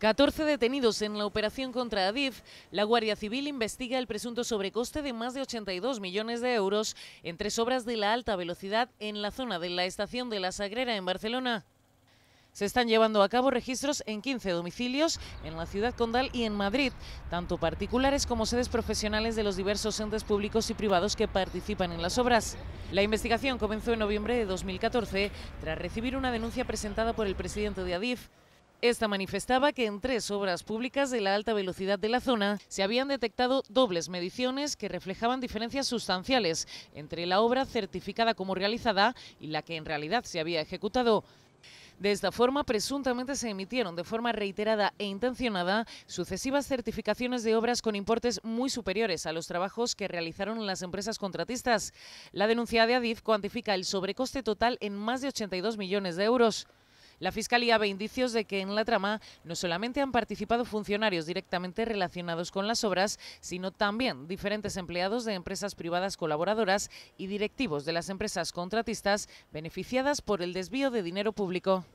14 detenidos en la operación contra Adif. La Guardia Civil investiga el presunto sobrecoste de más de 82 millones de euros en tres obras de la alta velocidad en la zona de la estación de La Sagrera en Barcelona. Se están llevando a cabo registros en 15 domicilios en la ciudad condal y en Madrid, tanto particulares como sedes profesionales de los diversos entes públicos y privados que participan en las obras. La investigación comenzó en noviembre de 2014 tras recibir una denuncia presentada por el presidente de Adif. Esta manifestaba que en tres obras públicas de la alta velocidad de la zona se habían detectado dobles mediciones que reflejaban diferencias sustanciales entre la obra certificada como realizada y la que en realidad se había ejecutado. De esta forma, presuntamente se emitieron de forma reiterada e intencionada sucesivas certificaciones de obras con importes muy superiores a los trabajos que realizaron las empresas contratistas. La denuncia de Adif cuantifica el sobrecoste total en más de 82 millones de euros. La Fiscalía ve indicios de que en la trama no solamente han participado funcionarios directamente relacionados con las obras, sino también diferentes empleados de empresas privadas colaboradoras y directivos de las empresas contratistas beneficiadas por el desvío de dinero público.